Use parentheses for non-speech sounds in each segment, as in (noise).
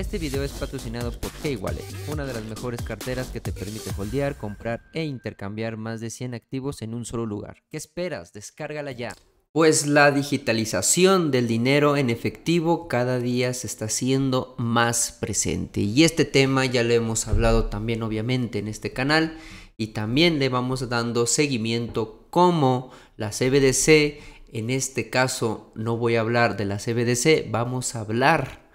Este video es patrocinado por Keywallet, wallet una de las mejores carteras que te permite holdear, comprar e intercambiar más de 100 activos en un solo lugar. ¿Qué esperas? Descárgala ya. Pues la digitalización del dinero en efectivo cada día se está haciendo más presente. Y este tema ya lo hemos hablado también obviamente en este canal y también le vamos dando seguimiento como la CBDC, en este caso no voy a hablar de la CBDC, vamos a hablar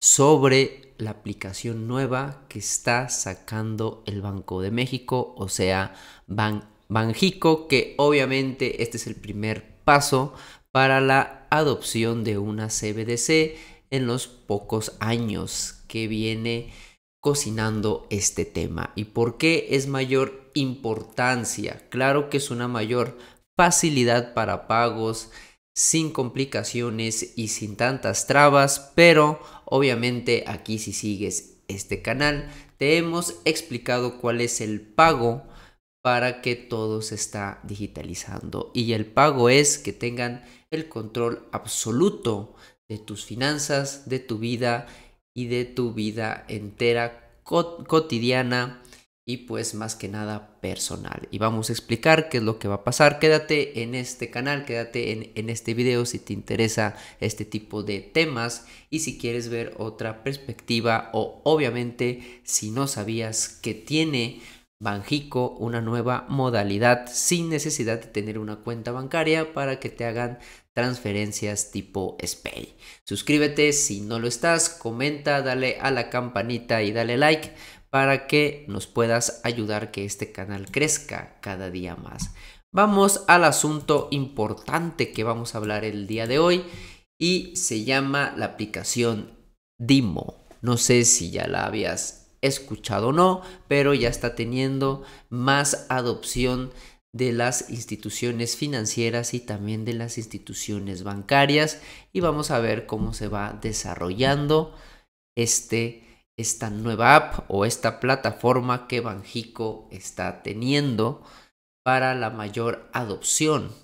sobre la aplicación nueva que está sacando el Banco de México, o sea, Banjico, que obviamente este es el primer paso para la adopción de una CBDC en los pocos años que viene cocinando este tema. ¿Y por qué es mayor importancia? Claro que es una mayor facilidad para pagos, sin complicaciones y sin tantas trabas, pero Obviamente aquí si sigues este canal te hemos explicado cuál es el pago para que todo se está digitalizando. Y el pago es que tengan el control absoluto de tus finanzas, de tu vida y de tu vida entera cotidiana y pues más que nada personal. Y vamos a explicar qué es lo que va a pasar. Quédate en este canal, quédate en, este video si te interesa este tipo de temas y si quieres ver otra perspectiva o obviamente si no sabías que tiene Banjico una nueva modalidad sin necesidad de tener una cuenta bancaria para que te hagan transferencias tipo SPAY. Suscríbete si no lo estás, comenta, dale a la campanita y dale like para que nos puedas ayudar que este canal crezca cada día más. Vamos al asunto importante que vamos a hablar el día de hoy y se llama la aplicación Dimo. No sé si ya la habías escuchado o no, pero ya está teniendo más adopción de las instituciones financieras y también de las instituciones bancarias y vamos a ver cómo se va desarrollando este esta nueva app o esta plataforma que Banjico está teniendo para la mayor adopción,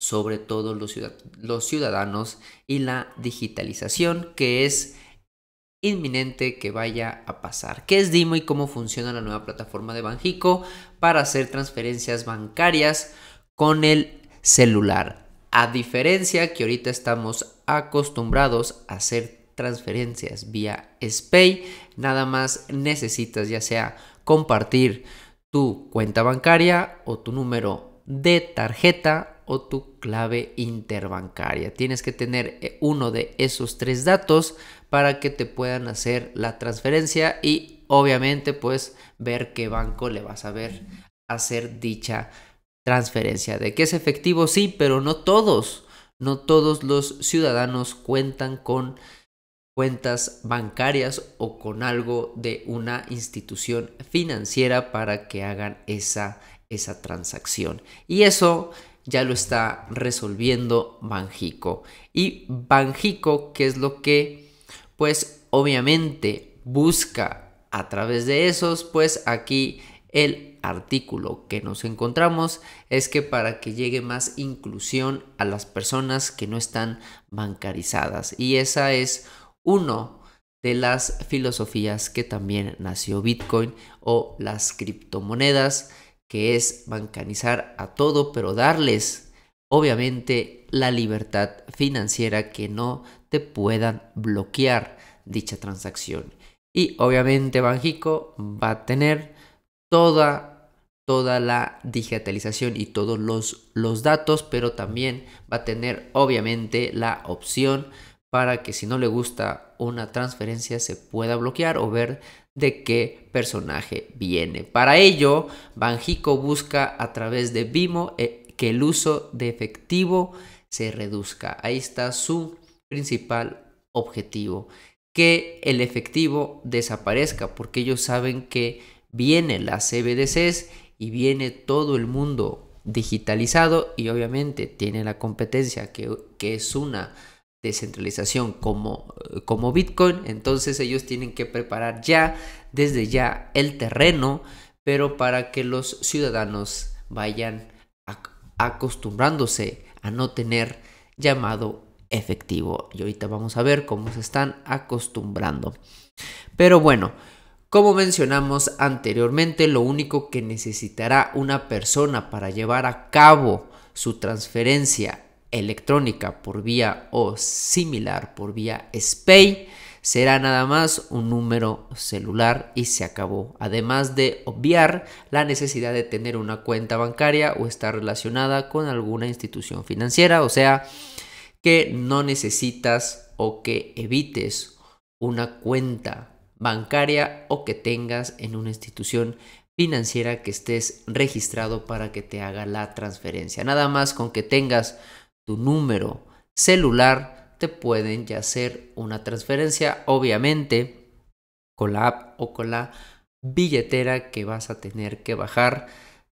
sobre todo los, ciudadanos y la digitalización que es inminente que vaya a pasar. ¿Qué es Dimo y cómo funciona la nueva plataforma de Banjico para hacer transferencias bancarias con el celular? A diferencia que ahorita estamos acostumbrados a hacer transferencias vía SPAY. Nada más necesitas ya sea compartir tu cuenta bancaria o tu número de tarjeta o tu clave interbancaria. Tienes que tener eh, uno de esos tres datos para que te puedan hacer la transferencia y obviamente pues ver qué banco le vas a ver hacer dicha transferencia. De que es efectivo sí, pero no todos, no todos los ciudadanos cuentan con cuentas bancarias o con algo de una institución financiera para que hagan esa, esa transacción. Y eso ya lo está resolviendo Banjico. Y Banjico, que es lo que? Pues obviamente busca a través de esos, pues aquí el artículo que nos encontramos es que para que llegue más inclusión a las personas que no están bancarizadas. Y esa es uno de las filosofías que también nació Bitcoin o las criptomonedas, que es bancanizar a todo, pero darles, obviamente, la libertad financiera que no te puedan bloquear dicha transacción. Y obviamente Banjico va a tener toda, toda la digitalización y todos los, los datos, pero también va a tener obviamente la opción para que si no le gusta una transferencia se pueda bloquear o ver de qué personaje viene. Para ello, Banjico busca a través de Vimo eh, que el uso de efectivo se reduzca. Ahí está su principal objetivo, que el efectivo desaparezca, porque ellos saben que viene la CBDCs y viene todo el mundo digitalizado y obviamente tiene la competencia que, que es una descentralización como, eh, como Bitcoin, entonces ellos tienen que preparar ya, desde ya, el terreno, pero para que los ciudadanos vayan acostumbrándose a no tener llamado efectivo. Y ahorita vamos a ver cómo se están acostumbrando. Pero bueno, como mencionamos anteriormente, lo único que necesitará una persona para llevar a cabo su transferencia electrónica por vía o similar por vía SPAY será nada más un número celular y se acabó, además de obviar la necesidad de tener una cuenta bancaria o estar relacionada con alguna institución financiera, o sea, que no necesitas o que evites una cuenta bancaria o que tengas en una institución financiera que estés registrado para que te haga la transferencia. Nada más con que tengas tu número celular, te pueden ya hacer una transferencia, obviamente, con la app o con la billetera que vas a tener que bajar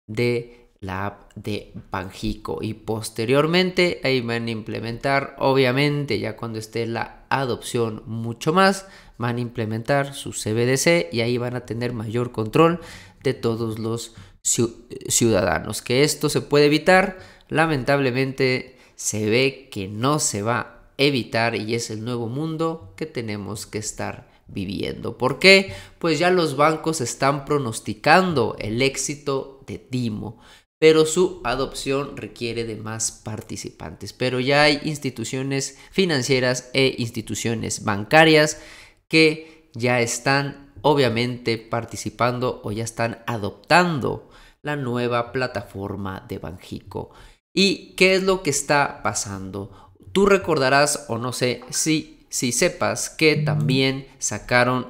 de la app de Banjico y posteriormente ahí van a implementar obviamente ya cuando esté la adopción mucho más van a implementar su CBDC y ahí van a tener mayor control de todos los ciudadanos que esto se puede evitar lamentablemente se ve que no se va a evitar y es el nuevo mundo que tenemos que estar viviendo. ¿Por qué? Pues ya los bancos están pronosticando el éxito de Dimo, pero su adopción requiere de más participantes. Pero ya hay instituciones financieras e instituciones bancarias que ya están obviamente participando o ya están adoptando la nueva plataforma de Banjico. ¿Y qué es lo que está pasando? Tú recordarás, o no sé, si, si sepas que también sacaron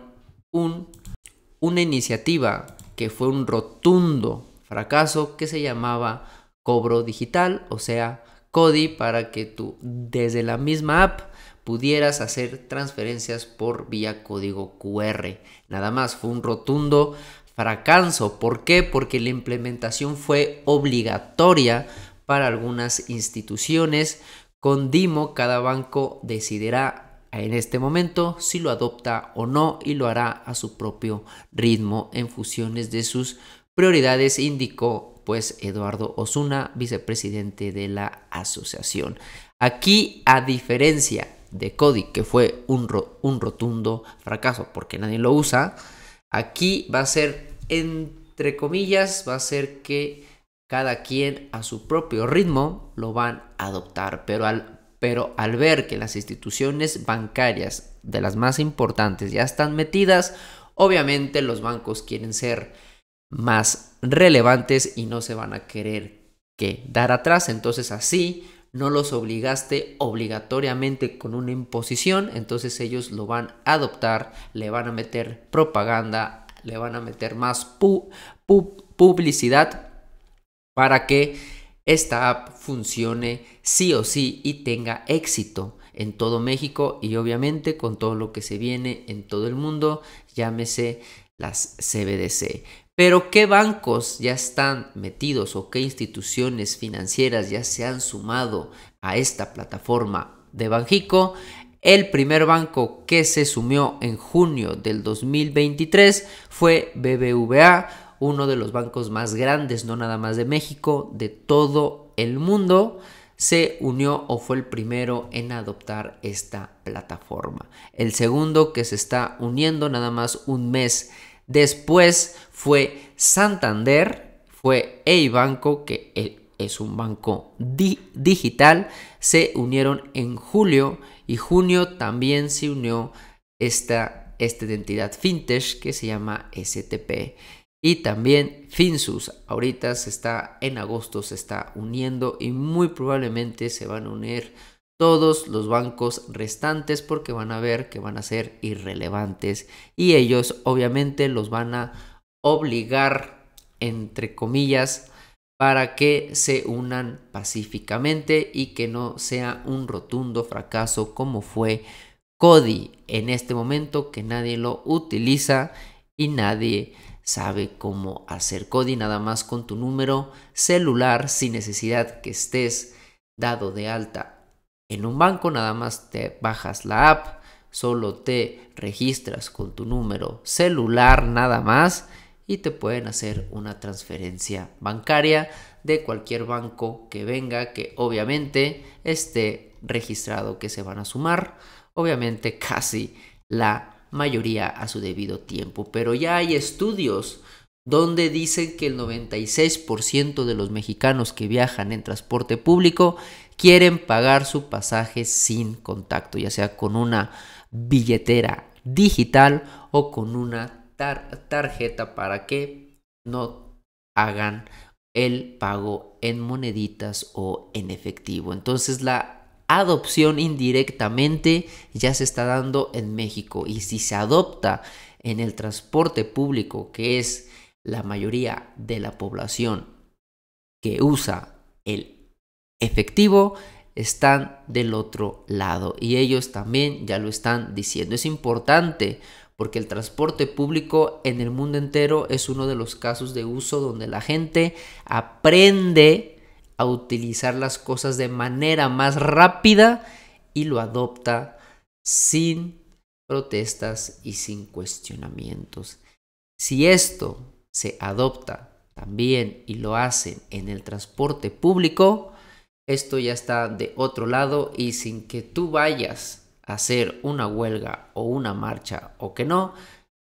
una iniciativa que fue un rotundo fracaso que se llamaba cobro digital, o sea, CODI, para que tú desde la misma app pudieras hacer transferencias por vía código QR. Nada más, fue un rotundo fracaso. ¿Por qué? Porque la implementación fue obligatoria para algunas instituciones. Con Dimo cada banco decidirá en este momento si lo adopta o no y lo hará a su propio ritmo en funciones de sus prioridades, indicó pues Eduardo Osuna, vicepresidente de la asociación. Aquí, a diferencia de Cody, que fue un, un rotundo fracaso porque nadie lo usa, aquí va a ser, entre comillas, va a ser que cada quien a su propio ritmo lo van a adoptar, pero al, pero al ver que las instituciones bancarias de las más importantes ya están metidas, obviamente los bancos quieren ser más relevantes y no se van a querer dar atrás, entonces así no los obligaste obligatoriamente con una imposición, entonces ellos lo van a adoptar, le van a meter propaganda, le van a meter más publicidad para que esta app funcione sí o sí y tenga éxito en todo México y obviamente con todo lo que se viene en todo el mundo, llámese las CBDC. Pero ¿qué bancos ya están metidos o qué instituciones financieras ya se han sumado a esta plataforma de Banjico? El primer banco que se sumió en junio del 2023 fue BBVA uno de los bancos más grandes, no nada más de México, de todo el mundo, se unió o fue el primero en adoptar esta plataforma. El segundo que se está uniendo nada más un mes después fue Santander, fue EIBanco, que e, es un banco digital, se unieron en julio y junio también se unió esta, esta identidad fintech que se llama STP y también Finsus, ahorita se está en agosto, se está uniendo y muy probablemente se van a unir todos los bancos restantes porque van a ver que van a ser irrelevantes y ellos obviamente los van a obligar, entre comillas, para que se unan pacíficamente y que no sea un rotundo fracaso como fue Cody en este momento que nadie lo utiliza y nadie sabe cómo hacer CODI nada más con tu número celular sin necesidad que estés dado de alta en un banco, nada más te bajas la app, solo te registras con tu número celular nada más y te pueden hacer una transferencia bancaria de cualquier banco que venga que obviamente esté registrado que se van a sumar obviamente (laughs) casi la mayoría a su debido tiempo. Pero ya hay estudios donde dicen que el 96% de los mexicanos que viajan en transporte público quieren pagar su pasaje sin contacto, ya sea con una billetera digital o con una tarjeta para que no hagan el pago en moneditas o en efectivo. Entonces la adopción indirectamente ya se está dando en México y si se adopta en el transporte público, que es la mayoría de la población que usa el efectivo, están del otro lado y ellos también ya lo están diciendo. Es importante porque el transporte público en el mundo entero es uno de los casos de uso donde la gente aprende a utilizar las cosas de manera más rápida y lo adopta sin protestas y sin cuestionamientos. Si esto se adopta también y lo hacen en el transporte público, esto ya está de otro lado y sin que tú vayas a hacer una huelga o una marcha o que no,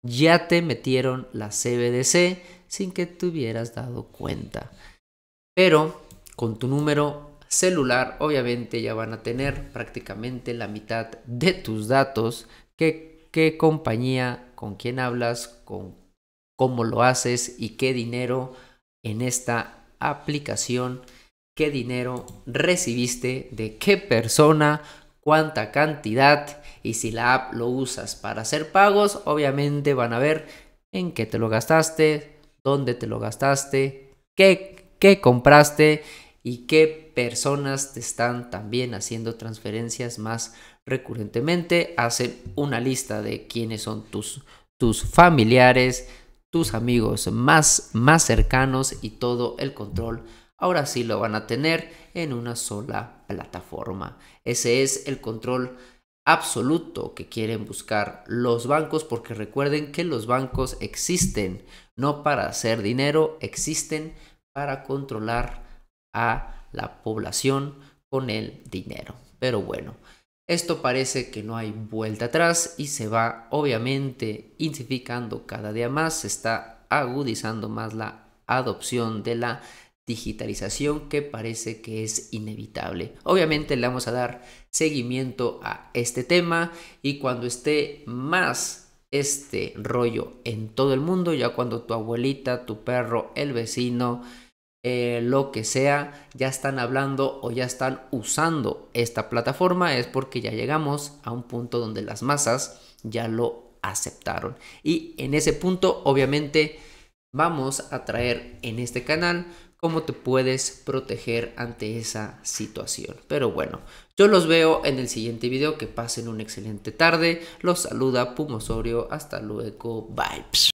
ya te metieron la CBDC sin que te hubieras dado cuenta. Pero con tu número celular, obviamente ya van a tener prácticamente la mitad de tus datos, qué, compañía, con quién hablas, con cómo lo haces y qué dinero en esta aplicación, qué dinero recibiste, de qué persona, cuánta cantidad y si la app lo usas para hacer pagos, obviamente van a ver en qué te lo gastaste, dónde te lo gastaste, qué, qué compraste y qué personas te están también haciendo transferencias más recurrentemente. Hacen una lista de quiénes son tus, tus familiares, tus amigos más, más cercanos y todo el control. Ahora sí lo van a tener en una sola plataforma. Ese es el control absoluto que quieren buscar los bancos porque recuerden que los bancos existen no para hacer dinero, existen para controlar a la población con el dinero. Pero bueno, esto parece que no hay vuelta atrás y se va obviamente intensificando cada día más, se está agudizando más la adopción de la digitalización que parece que es inevitable. Obviamente le vamos a dar seguimiento a este tema y cuando esté más este rollo en todo el mundo, ya cuando tu abuelita, tu perro, el vecino, eh, lo que sea, ya están hablando o ya están usando esta plataforma, es porque ya llegamos a un punto donde las masas ya lo aceptaron. Y en ese punto, obviamente, vamos a traer en este canal cómo te puedes proteger ante esa situación. Pero bueno, yo los veo en el siguiente video. Que pasen una excelente tarde. Los saluda Pumosorio. Hasta luego. Vibes.